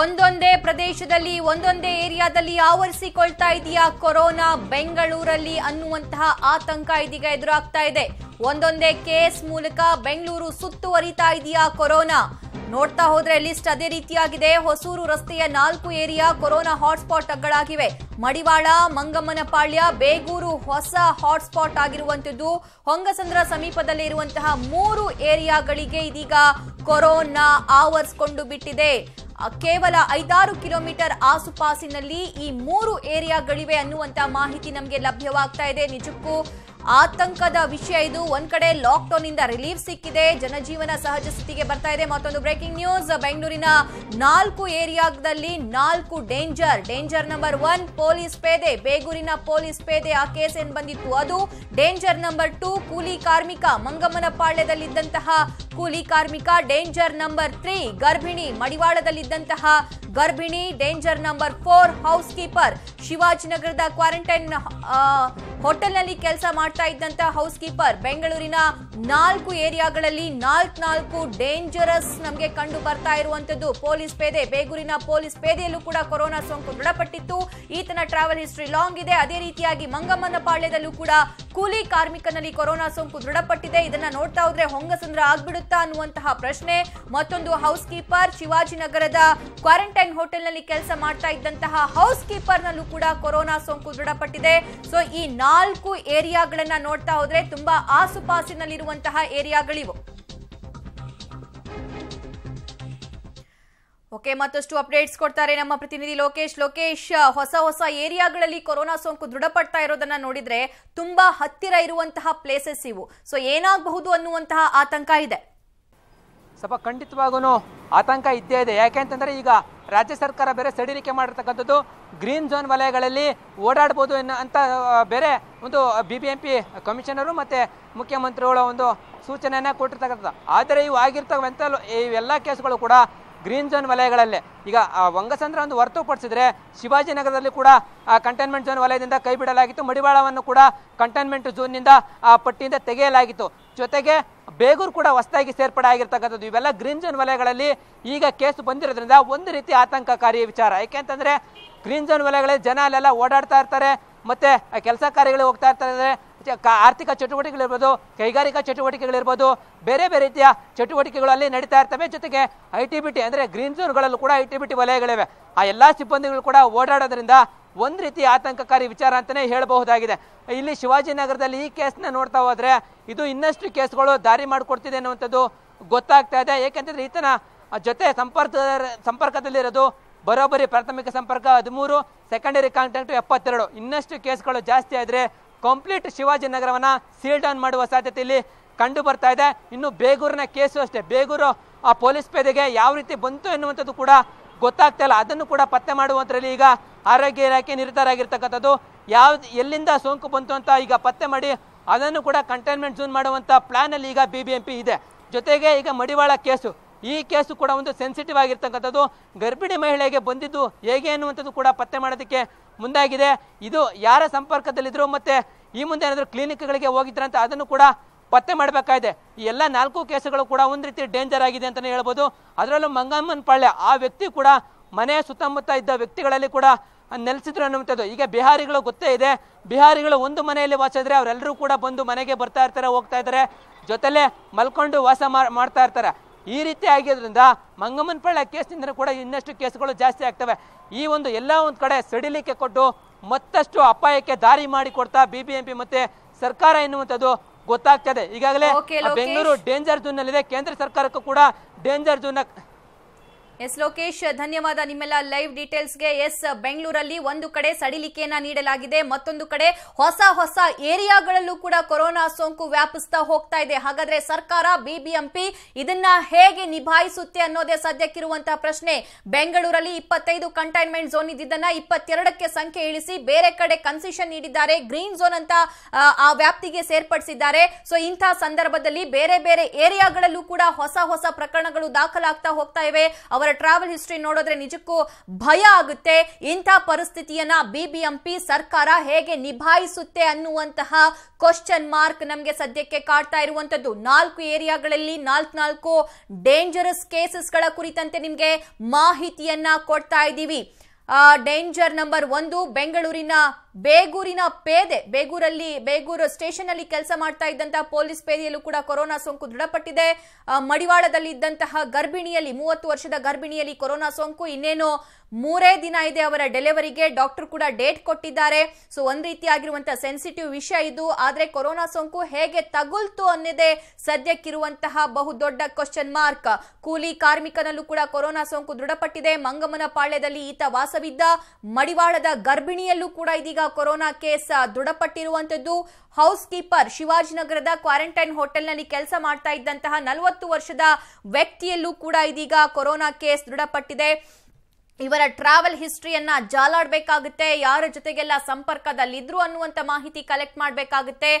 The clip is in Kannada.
ಒಂದೊಂದೇ ಪ್ರದೇಶದಲ್ಲಿ ಒಂದೊಂದೇ ಏರಿಯಾದಲ್ಲಿ ಆವರಿಸಿಕೊಳ್ತಾ ಇದೆಯಾ ಕೊರೋನಾ ಬೆಂಗಳೂರಲ್ಲಿ ಅನ್ನುವಂತಹ ಆತಂಕ ಇದೀಗ ಎದುರಾಗ್ತಾ ಇದೆ ಒಂದೊಂದೇ ಕೇಸ್ ಮೂಲಕ ಬೆಂಗಳೂರು ಸುತ್ತುವರಿತಾ ಇದೆಯಾ ಕೊರೋನಾ ನೋಡ್ತಾ ಹೋದ್ರೆ ಲಿಸ್ಟ್ ಅದೇ ರೀತಿಯಾಗಿದೆ ಹೊಸೂರು ರಸ್ತೆಯ ನಾಲ್ಕು ಏರಿಯಾ ಕೊರೋನಾ ಹಾಟ್ಸ್ಪಾಟ್ಗಳಾಗಿವೆ ಮಡಿವಾಳ ಮಂಗಮ್ಮನಪಾಳ್ಯ ಬೇಗೂರು ಹೊಸ ಹಾಟ್ಸ್ಪಾಟ್ ಆಗಿರುವಂತದ್ದು ಹೊಂಗಸಂದ್ರ ಸಮೀಪದಲ್ಲಿ ಇರುವಂತಹ ಮೂರು ಏರಿಯಾಗಳಿಗೆ ಇದೀಗ ಕೊರೋನಾ ಆವರಿಸಿಕೊಂಡು ಬಿಟ್ಟಿದೆ ಕೇವಲ ಐದಾರು ಕಿಲೋಮೀಟರ್ ಆಸುಪಾಸಿನಲ್ಲಿ ಈ ಮೂರು ಏರಿಯಾಗಳಿವೆ ಅನ್ನುವಂತ ಮಾಹಿತಿ ನಮಗೆ ಲಭ್ಯವಾಗ್ತಾ ಇದೆ ನಿಜಕ್ಕೂ ಆತಂಕದ ವಿಷಯ ಇದು ಒಂದ್ ಕಡೆ ಲಾಕ್ಡೌನ್ ಇಂದ ರಿಲೀಫ್ ಸಿಕ್ಕಿದೆ ಜನಜೀವನ ಸಹಜ ಸ್ಥಿತಿಗೆ ಬರ್ತಾ ಇದೆ ಮತ್ತೊಂದು ಬ್ರೇಕಿಂಗ್ ನ್ಯೂಸ್ ಬೆಂಗಳೂರಿನ ನಾಲ್ಕು ಏರಿಯಾದಲ್ಲಿ ನಾಲ್ಕು danger danger number one police ಪೇದೆ ಬೇಗೂರಿನ ಪೊಲೀಸ್ ಪೇದೆ ಆ ಕೇಸ್ ಏನ್ ಬಂದಿತ್ತು ಅದು ಡೇಂಜರ್ ನಂಬರ್ ಟೂ ಕೂಲಿ ಕಾರ್ಮಿಕ ಮಂಗಮ್ಮನ ಪಾಳ್ಯದಲ್ಲಿದ್ದಂತಹ ಕೂಲಿ ಕಾರ್ಮಿಕ ಡೇಂಜರ್ ನಂಬರ್ ತ್ರೀ ಗರ್ಭಿಣಿ ಮಡಿವಾಳದಲ್ಲಿದ್ದಂತಹ ಗರ್ಭಿಣಿ danger number four housekeeper ಶಿವಾಜಿನಗರದ ಕ್ವಾರಂಟೈನ್ ಹೋಟೆಲ್ನಲ್ಲಿ ಕೆಲಸ ಮಾಡ್ತಾ ಇದ್ದಂತ ಹೌಸ್ ಕೀಪರ್ ಬೆಂಗಳೂರಿನ ನಾಲ್ಕು ಏರಿಯಾಗಳಲ್ಲಿ ನಾಲ್ಕು ನಾಲ್ಕು ಡೇಂಜರಸ್ ನಮಗೆ ಕಂಡು ಬರ್ತಾ ಇರುವಂತದ್ದು ಪೊಲೀಸ್ ಪೇದೆ ಬೇಗೂರಿನ ಪೊಲೀಸ್ ಪೇದೆಯಲ್ಲೂ ಕೂಡ ಕೊರೋನಾ ಸೋಂಕು ದೃಢಪಟ್ಟಿತ್ತು ಈತನ ಟ್ರಾವೆಲ್ ಹಿಸ್ಟ್ರಿ ಲಾಂಗ್ ಇದೆ ಅದೇ ರೀತಿಯಾಗಿ ಮಂಗಮ್ಮನ ಪಾಳ್ಯದಲ್ಲೂ ಕೂಡ ಕೂಲಿ ಕಾರ್ಮಿಕನಲ್ಲಿ ಕೊರೋನಾ ಸೋಂಕು ದೃಢಪಟ್ಟಿದೆ ಇದನ್ನ ನೋಡ್ತಾ ಹೋದ್ರೆ ಹೊಂಗಸಂದ್ರ ಆಗ್ಬಿಡುತ್ತಾ ಅನ್ನುವಂತಹ ಪ್ರಶ್ನೆ ಮತ್ತೊಂದು ಹೌಸ್ ಕೀಪರ್ ಶಿವಾಜಿನಗರದ ಕ್ವಾರಂಟೈನ್ ಹೋಟೆಲ್ನಲ್ಲಿ ಕೆಲಸ ಮಾಡ್ತಾ ಇದ್ದಂತಹ ಹೌಸ್ ಕೀಪರ್ನಲ್ಲೂ ಕೂಡ ಕೊರೋನಾ ಸೋಂಕು ದೃಢಪಟ್ಟಿದೆ ಸೊ ಈ ನಾಲ್ಕು ಏರಿಯಾಗಳನ್ನ ನೋಡ್ತಾ ಹೋದ್ರೆ ತುಂಬಾ ಆಸುಪಾಸಿನಲ್ಲಿರುವಂತಹ ಏರಿಯಾಗಳಿವು ಓಕೆ ಮತ್ತಷ್ಟು ಅಪ್ಡೇಟ್ಸ್ ಕೊಡ್ತಾರೆ ನಮ್ಮ ಪ್ರತಿನಿಧಿ ಲೋಕೇಶ್ ಲೋಕೇಶ್ ಹೊಸ ಹೊಸ ಏರಿಯಾಗಳಲ್ಲಿ ಕೊರೋನಾ ಸೋಂಕು ದೃಢಪಡ್ತಾ ಇರೋದನ್ನ ನೋಡಿದ್ರೆ ತುಂಬಾ ಹತ್ತಿರ ಇರುವಂತಹ ಪ್ಲೇಸಸ್ ಇವು ಸೊ ಏನಾಗಬಹುದು ಅನ್ನುವಂತಹ ಆತಂಕ ಇದೆ ಸ್ವಲ್ಪ ಖಂಡಿತವಾಗೂ ಆತಂಕ ಇದ್ದೇ ಇದೆ ಯಾಕೆಂತಂದ್ರೆ ಈಗ ರಾಜ್ಯ ಸರ್ಕಾರ ಬೇರೆ ಸಡಿಲಿಕೆ ಮಾಡಿರ್ತಕ್ಕಂಥದ್ದು ಗ್ರೀನ್ ಝೋನ್ ವಲಯಗಳಲ್ಲಿ ಓಡಾಡ್ಬೋದು ಎನ್ನು ಅಂತ ಬೇರೆ ಒಂದು B B M P commissioner ಮತ್ತು ಮುಖ್ಯಮಂತ್ರಿಗಳ ಒಂದು ಸೂಚನೆಯನ್ನು ಕೊಟ್ಟಿರ್ತಕ್ಕಂಥದ್ದು ಆದರೆ ಇವು ಆಗಿರ್ತಕ್ಕಂಥ ಇವೆಲ್ಲ ಕೇಸುಗಳು ಕೂಡ ಗ್ರೀನ್ ಝೋನ್ ವಲಯಗಳಲ್ಲೇ ಈಗ ವಂಗಸಂದ್ರ ಒಂದು ಹೊರತುಪಡಿಸಿದ್ರೆ ಶಿವಾಜಿನಗರದಲ್ಲಿ ಕೂಡ ಕಂಟೈನ್ಮೆಂಟ್ ಝೋನ್ ವಲಯದಿಂದ ಕೈ ಬಿಡಲಾಗಿತ್ತು ಮಡಿವಾಳವನ್ನು ಕೂಡ ಕಂಟೈನ್ಮೆಂಟ್ ನಿಂದ ಆ ಪಟ್ಟಿಯಿಂದ ತೆಗೆಯಲಾಗಿತ್ತು ಜೊತೆಗೆ ಬೇಗೂರು ಕೂಡ ಹೊಸದಾಗಿ ಸೇರ್ಪಡೆ ಆಗಿರ್ತಕ್ಕಂಥದ್ದು ಇವೆಲ್ಲ ಗ್ರೀನ್ ಝೋನ್ ವಲಯಗಳಲ್ಲಿ ಈಗ ಕೇಸ್ ಬಂದಿರೋದ್ರಿಂದ ಒಂದು ರೀತಿ ಆತಂಕಕಾರಿ ವಿಚಾರ ಯಾಕೆಂತಂದರೆ ಗ್ರೀನ್ ಝೋನ್ ವಲಯಗಳಲ್ಲಿ ಜನ ಅಲ್ಲೆಲ್ಲ ಓಡಾಡ್ತಾ ಇರ್ತಾರೆ ಮತ್ತು ಕೆಲಸ ಕಾರ್ಯಗಳಿಗೆ ಹೋಗ್ತಾ ಇರ್ತಾರೆ ಆರ್ಥಿಕ ಚಟುವಟಿಕೆಗಳಿರ್ಬೋದು ಕೈಗಾರಿಕಾ ಚಟುವಟಿಕೆಗಳಿರ್ಬೋದು ಬೇರೆ ಬೇರೆ ರೀತಿಯ ಚಟುವಟಿಕೆಗಳಲ್ಲಿ ನಡೀತಾ ಇರ್ತವೆ ಜೊತೆಗೆ ಐ ಟಿ ಬಿ ಟಿ ಅಂದರೆ ಗ್ರೀನ್ ಝೋನ್ಗಳಲ್ಲೂ ಕೂಡ ಐ ಟಿ ಬಿ ಟಿ ವಲಯಗಳಿವೆ ಆ ಎಲ್ಲ ಸಿಬ್ಬಂದಿಗಳು ಕೂಡ ಓಡಾಡೋದ್ರಿಂದ ಒಂದು ರೀತಿ ಆತಂಕಕಾರಿ ವಿಚಾರ ಅಂತಲೇ ಹೇಳಬಹುದಾಗಿದೆ ಇಲ್ಲಿ ಶಿವಾಜಿನಗರದಲ್ಲಿ ಈ ಕೇಸ್ನ ನೋಡ್ತಾ ಹೋದರೆ ಇದು ಇನ್ನಷ್ಟು ಕೇಸ್ಗಳು ದಾರಿ ಮಾಡಿಕೊಡ್ತಿದೆ ಅನ್ನುವಂಥದ್ದು ಗೊತ್ತಾಗ್ತಾ ಇದೆ ಏಕೆಂದರೆ ಈತನ ಜೊತೆ ಸಂಪರ್ಕ ಸಂಪರ್ಕದಲ್ಲಿರೋದು ಬರೋಬ್ಬರಿ ಪ್ರಾಥಮಿಕ ಸಂಪರ್ಕ ಹದಿಮೂರು ಸೆಕೆಂಡರಿ ಕಾಂಟ್ಯಾಕ್ಟು ಎಪ್ಪತ್ತೆರಡು ಇನ್ನಷ್ಟು ಕೇಸ್ಗಳು ಜಾಸ್ತಿ ಆದರೆ ಕಂಪ್ಲೀಟ್ ಶಿವಾಜಿ ಸೀಲ್ ಡೌನ್ ಮಾಡುವ ಸಾಧ್ಯತೆ ಇಲ್ಲಿ ಕಂಡು ಬರ್ತಾ ಇದೆ ಇನ್ನು ಬೇಗೂರಿನ ಕೇಸು ಅಷ್ಟೇ ಬೇಗೂರು ಆ ಪೊಲೀಸ್ ಪೇದೆಗೆ ಯಾವ ರೀತಿ ಬಂತು ಎನ್ನುವಂಥದ್ದು ಕೂಡ ಗೊತ್ತಾಗ್ತಾ ಇಲ್ಲ ಅದನ್ನು ಕೂಡ ಪತ್ತೆ ಮಾಡುವಂಥರಲ್ಲಿ ಈಗ ಆರೋಗ್ಯ ಇಲಾಖೆ ನಿರತರಾಗಿರ್ತಕ್ಕಂಥದ್ದು ಯಾವ್ದು ಎಲ್ಲಿಂದ ಸೋಂಕು ಬಂತು ಅಂತ ಈಗ ಪತ್ತೆ ಮಾಡಿ ಅದನ್ನು ಕೂಡ ಕಂಟೈನ್ಮೆಂಟ್ ಝೋನ್ ಮಾಡುವಂಥ ಪ್ಲಾನಲ್ಲಿ ಈಗ ಬಿ ಬಿ ಇದೆ ಜೊತೆಗೆ ಈಗ ಮಡಿವಾಳ ಕೇಸು ಈ ಕೇಸು ಕೂಡ ಒಂದು ಸೆನ್ಸಿಟಿವ್ ಆಗಿರ್ತಕ್ಕಂಥದ್ದು ಗರ್ಭಿಣಿ ಮಹಿಳೆಗೆ ಬಂದಿದ್ದು ಹೇಗೆ ಅನ್ನುವಂಥದ್ದು ಕೂಡ ಪತ್ತೆ ಮಾಡೋದಕ್ಕೆ ಮುಂದಾಗಿದೆ ಇದು ಯಾರ ಸಂಪರ್ಕದಲ್ಲಿದ್ದರು ಮತ್ತು ಈ ಮುಂದೆ ಏನಾದರೂ ಕ್ಲಿನಿಕ್ಗಳಿಗೆ ಹೋಗಿದ್ರಂತ ಅದನ್ನು ಕೂಡ ಪತ್ತೆ ಮಾಡಬೇಕಾಗಿದೆ ಈ ಎಲ್ಲ ನಾಲ್ಕು ಕೇಸುಗಳು ಕೂಡ ಒಂದು ರೀತಿ ಡೇಂಜರ್ ಆಗಿದೆ ಅಂತಲೇ ಹೇಳ್ಬೋದು ಅದರಲ್ಲೂ ಮಂಗಮ್ಮನ ಪಾಳ್ಯ ಆ ವ್ಯಕ್ತಿ ಕೂಡ ಮನೆ ಸುತ್ತಮುತ್ತ ಇದ್ದ ವ್ಯಕ್ತಿಗಳಲ್ಲಿ ಕೂಡ ನೆಲೆಸಿದ್ರು ಅನ್ನುವಂಥದ್ದು ಈಗ ಬಿಹಾರಿಗಳು ಗೊತ್ತೇ ಇದೆ ಬಿಹಾರಿಗಳು ಒಂದು ಮನೆಯಲ್ಲಿ ವಾಸ ಇದ್ರೆ ಅವರೆಲ್ಲರೂ ಕೂಡ ಬಂದು ಮನೆಗೆ ಬರ್ತಾ ಇರ್ತಾರೆ ಹೋಗ್ತಾ ಇದ್ದಾರೆ ಜೊತೆಲೆ ಮಲ್ಕೊಂಡು ವಾಸ ಮಾಡ್ತಾ ಇರ್ತಾರೆ ಈ ರೀತಿ ಆಗಿದ್ದರಿಂದ ಮಂಗಮ್ಮನಪಳ್ಳ ಕೇಸ್ನಿಂದ ಕೂಡ ಇನ್ನಷ್ಟು ಕೇಸ್ಗಳು ಜಾಸ್ತಿ ಆಗ್ತವೆ ಈ ಒಂದು ಎಲ್ಲ ಒಂದು ಕಡೆ ಸಡಿಲಿಕೆ ಕೊಟ್ಟು ಮತ್ತಷ್ಟು ಅಪಾಯಕ್ಕೆ ದಾರಿ ಮಾಡಿಕೊಡ್ತಾ ಬಿ ಬಿ ಎಂ ಪಿ ಮತ್ತೆ ಸರ್ಕಾರ ಎನ್ನುವಂಥದ್ದು ಗೊತ್ತಾಗ್ತದೆ ಈಗಾಗಲೇ ಬೆಂಗಳೂರು ಡೇಂಜರ್ ಝೋನ್ ನಲ್ಲಿದೆ ಕೇಂದ್ರ ಸರ್ಕಾರಕ್ಕೂ ಕೂಡ ಡೇಂಜರ್ ಝೋನ್ ಎಸ್ ಲೋಕೇಶ್ ಧನ್ಯವಾದ ನಿಮ್ಮೆಲ್ಲ ಲೈವ್ ಡೀಟೇಲ್ಸ್ಗೆ ಎಸ್ ಬೆಂಗಳೂರಲ್ಲಿ ಒಂದು ಕಡೆ ಸಡಿಲಿಕೆಯನ್ನ ನೀಡಲಾಗಿದೆ ಮತ್ತೊಂದು ಕಡೆ ಹೊಸ ಹೊಸ ಏರಿಯಾಗಳಲ್ಲೂ ಕೂಡ ಕೊರೋನಾ ಸೋಂಕು ವ್ಯಾಪಿಸ್ತಾ ಹೋಗ್ತಾ ಇದೆ ಹಾಗಾದ್ರೆ ಸರ್ಕಾರ ಬಿಬಿಎಂಪಿ ಇದನ್ನ ಹೇಗೆ ನಿಭಾಯಿಸುತ್ತೆ ಅನ್ನೋದೇ ಸದ್ಯಕ್ಕಿರುವಂತಹ ಪ್ರಶ್ನೆ ಬೆಂಗಳೂರಲ್ಲಿ ಇಪ್ಪತ್ತೈದು ಕಂಟೈನ್ಮೆಂಟ್ ಝೋನ್ ಇದ್ದಿದ್ದನ್ನ ಇಪ್ಪತ್ತೆರಡಕ್ಕೆ ಸಂಖ್ಯೆ ಇಳಿಸಿ ಬೇರೆ ಕಡೆ ಕನ್ಸೆಷನ್ ನೀಡಿದ್ದಾರೆ ಗ್ರೀನ್ ಝೋನ್ ಅಂತ ಆ ವ್ಯಾಪ್ತಿಗೆ ಸೇರ್ಪಡಿಸಿದ್ದಾರೆ ಸೊ ಇಂತಹ ಸಂದರ್ಭದಲ್ಲಿ ಬೇರೆ ಬೇರೆ ಏರಿಯಾಗಳಲ್ಲೂ ಕೂಡ ಹೊಸ ಹೊಸ ಪ್ರಕರಣಗಳು ದಾಖಲಾಗ್ತಾ ಹೋಗ್ತಾ ಇವೆ ಅವರ ಟ್ರಾವೆಲ್ ಹಿಸ್ಟ್ರಿ ನೋಡಿದ್ರೆ ನಿಜಕ್ಕೂ ಭಯ ಆಗುತ್ತೆ ಇಂಥ ಪರಿಸ್ಥಿತಿಯನ್ನ ಬಿಬಿಎಂಪಿ ಸರ್ಕಾರ ಹೇಗೆ ನಿಭಾಯಿಸುತ್ತೆ ಅನ್ನುವಂತಹ ಕ್ವಶನ್ ಮಾರ್ಕ್ ನಮಗೆ ಸದ್ಯಕ್ಕೆ ಕಾಡ್ತಾ ಇರುವಂತದ್ದು ನಾಲ್ಕು ಏರಿಯಾಗಳಲ್ಲಿ ನಾಲ್ಕು ನಾಲ್ಕು ಡೇಂಜರಸ್ ಕೇಸಸ್ಗಳ ಕುರಿತಂತೆ ನಿಮಗೆ ಮಾಹಿತಿಯನ್ನ ಕೊಡ್ತಾ ಇದ್ದೀವಿ ಡೇಂಜರ್ ನಂಬರ್ ಒಂದು ಬೆಂಗಳೂರಿನ ಬೇಗೂರಿನ ಪೇದೆ ಬೇಗೂರಲ್ಲಿ ಬೇಗೂರು ಸ್ಟೇಷನ್ ಅಲ್ಲಿ ಕೆಲಸ ಮಾಡ್ತಾ ಇದ್ದಂತಹ ಪೊಲೀಸ್ ಪೇದೆಯಲ್ಲೂ ಕೂಡ ಕೊರೋನಾ ಸೋಂಕು ದೃಢಪಟ್ಟಿದೆ ಮಡಿವಾಳದಲ್ಲಿ ಇದ್ದಂತಹ ಗರ್ಭಿಣಿಯಲ್ಲಿ ಮೂವತ್ತು ವರ್ಷದ ಗರ್ಭಿಣಿಯಲ್ಲಿ ಕೊರೋನಾ ಸೋಂಕು ಇನ್ನೇನು ಮೂರೇ ದಿನ ಇದೆ ಅವರ ಡೆಲಿವರಿಗೆ ಡಾಕ್ಟರ್ ಕೂಡ ಡೇಟ್ ಕೊಟ್ಟಿದ್ದಾರೆ ಸೊ ಒಂದ್ ರೀತಿಯಾಗಿರುವಂತಹ ಸೆನ್ಸಿಟಿವ್ ವಿಷಯ ಇದು ಆದ್ರೆ ಕೊರೋನಾ ಸೋಂಕು ಹೇಗೆ ತಗುಲ್ತು ಅನ್ನದೇ ಸದ್ಯಕ್ಕಿರುವಂತಹ ಬಹುದೊಡ್ಡ ಕ್ವಶನ್ ಮಾರ್ಕ್ ಕೂಲಿ ಕಾರ್ಮಿಕನಲ್ಲೂ ಕೂಡ ಕೊರೋನಾ ಸೋಂಕು ದೃಢಪಟ್ಟಿದೆ ಮಂಗಮನ ಪಾಳ್ಯದಲ್ಲಿ ಈತ ವಾಸವಿದ್ದ ಮಡಿವಾಳದ ಗರ್ಭಿಣಿಯಲ್ಲೂ ಕೂಡ ಇದೀಗ ಕೊರೋನಾ ಕೇಸ್ ದೃಢಪಟ್ಟಿರುವಂತದ್ದು ಹೌಸ್ ಕೀಪರ್ ಶಿವಾಜಿನಗರದ ಕ್ವಾರಂಟೈನ್ ಹೋಟೆಲ್ನಲ್ಲಿ ಕೆಲಸ ಮಾಡ್ತಾ ಇದ್ದಂತಹ ನಲವತ್ತು ವರ್ಷದ ವ್ಯಕ್ತಿಯಲ್ಲೂ ಕೂಡ ಇದೀಗ ಕೊರೋನಾ ಕೇಸ್ ದೃಢಪಟ್ಟಿದೆ ಇವರ ಟ್ರಾವೆಲ್ ಹಿಸ್ಟ್ರಿಯನ್ನ ಜಾಲಾಡಬೇಕಾಗುತ್ತೆ ಯಾರ ಜೊತೆಗೆಲ್ಲ ಸಂಪರ್ಕದಲ್ಲಿದ್ರು ಅನ್ನುವಂತ ಮಾಹಿತಿ ಕಲೆಕ್ಟ್ ಮಾಡಬೇಕಾಗುತ್ತೆ